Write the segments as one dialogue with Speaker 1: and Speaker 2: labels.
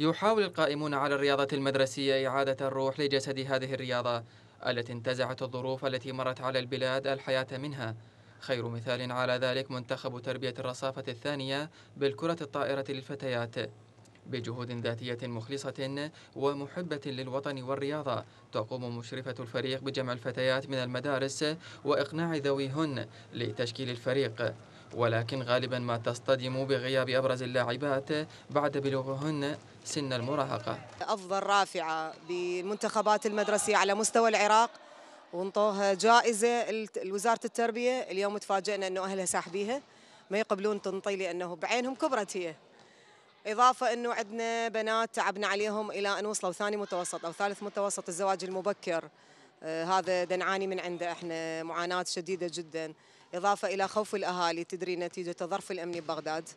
Speaker 1: يحاول القائمون على الرياضة المدرسية إعادة الروح لجسد هذه الرياضة التي انتزعت الظروف التي مرت على البلاد الحياة منها خير مثال على ذلك منتخب تربية الرصافة الثانية بالكرة الطائرة للفتيات بجهود ذاتية مخلصة ومحبة للوطن والرياضة تقوم مشرفة الفريق بجمع الفتيات من المدارس وإقناع ذويهن لتشكيل الفريق ولكن غالبا ما تصطدم بغياب أبرز اللاعبات بعد بلوغهن سن المراهقة
Speaker 2: أفضل رافعة بالمنتخبات المدرسية على مستوى العراق وانطوها جائزة لوزارة التربية اليوم تفاجئنا أنه أهلها ساحبيها ما يقبلون تنطي لأنه بعينهم كبرت هي إضافة أنه عندنا بنات تعبنا عليهم إلى أن وصلوا ثاني متوسط أو ثالث متوسط الزواج المبكر آه، هذا دنعاني من عنده احنا معاناه شديده جدا اضافه الى خوف الاهالي تدري نتيجه الظرف الامني ببغداد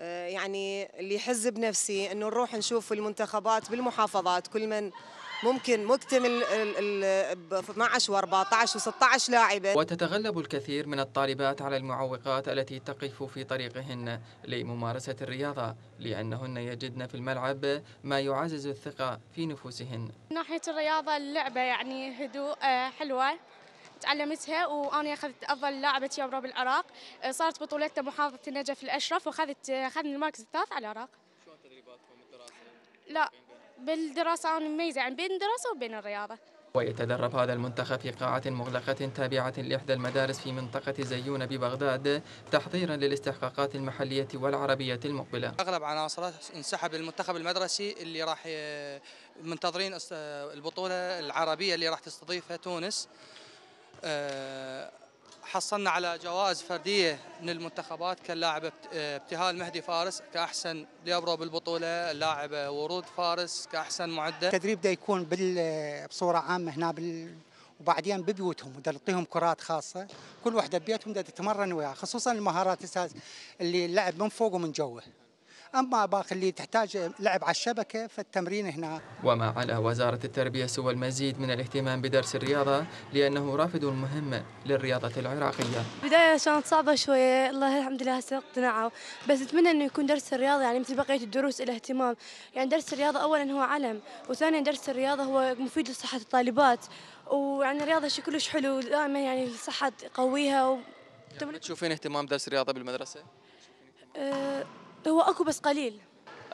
Speaker 2: آه، يعني اللي يحز بنفسي انه نروح نشوف المنتخبات بالمحافظات كل من ممكن مكتمل ب 12 و14 و16 لاعبة وتتغلب
Speaker 1: الكثير من الطالبات على المعوقات التي تقف في طريقهن لممارسة الرياضة لأنهن يجدن في الملعب ما يعزز الثقة في نفوسهن
Speaker 3: من ناحية الرياضة اللعبة يعني هدوء آه، حلوة تعلمتها وانا اخذت افضل لاعبه يابرا بالعراق آه، صارت بطولتنا محافظه النجف الاشرف واخذت آه، اخذنا المركز الثالث على العراق شلون
Speaker 1: تدريباتكم الدراسه
Speaker 3: لا بالدراسة أنا مميزة يعني بين الدراسة وبين الرياضة
Speaker 1: ويتدرب هذا المنتخب في قاعة مغلقة تابعة لإحدى المدارس في منطقة زيون ببغداد تحضيرا للاستحقاقات المحلية والعربية المقبلة
Speaker 3: أغلب عناصره انسحب للمنتخب المدرسي اللي راح آه، منتظرين البطولة العربية اللي راح تستضيفها تونس آه، حصلنا على جوائز فرديه من المنتخبات كاللاعب آه، ابتهال مهدي فارس كاحسن ليبرو بالبطوله، اللاعب ورود فارس كاحسن معده. التدريب ده يكون آه، بصوره عامه هنا بال وبعدين ببيوتهم بدنا نعطيهم كرات خاصه كل وحده ببيتهم تتمرن وياها خصوصا المهارات الاساس اللي اللعب من فوق ومن جوه أما باقي اللي تحتاج لعب على الشبكة فالتمرين هنا
Speaker 1: وما على وزارة التربية سوى المزيد من الاهتمام بدرس الرياضة لأنه رافد مهم للرياضة العراقية
Speaker 2: بداية كانت صعبة شوية الله الحمد لله هسه اقتنعوا بس أتمنى أنه يكون درس الرياضة يعني مثل بقية الدروس الاهتمام، اهتمام يعني درس الرياضة أولا هو علم وثانيا درس الرياضة هو مفيد لصحة الطالبات ويعني الرياضة شيء كلش حلو دائما يعني الصحة تقويها و...
Speaker 1: يعني تشوفين اهتمام درس الرياضة بالمدرسة؟
Speaker 2: أه هو أكو بس قليل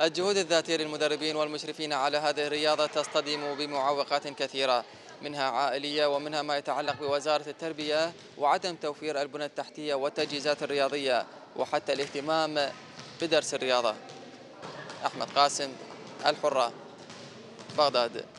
Speaker 1: الجهود الذاتية للمدربين والمشرفين على هذه الرياضة تصطدم بمعوقات كثيرة منها عائلية ومنها ما يتعلق بوزارة التربية وعدم توفير البنى التحتية والتجهيزات الرياضية وحتى الاهتمام بدرس الرياضة أحمد قاسم الحرة بغداد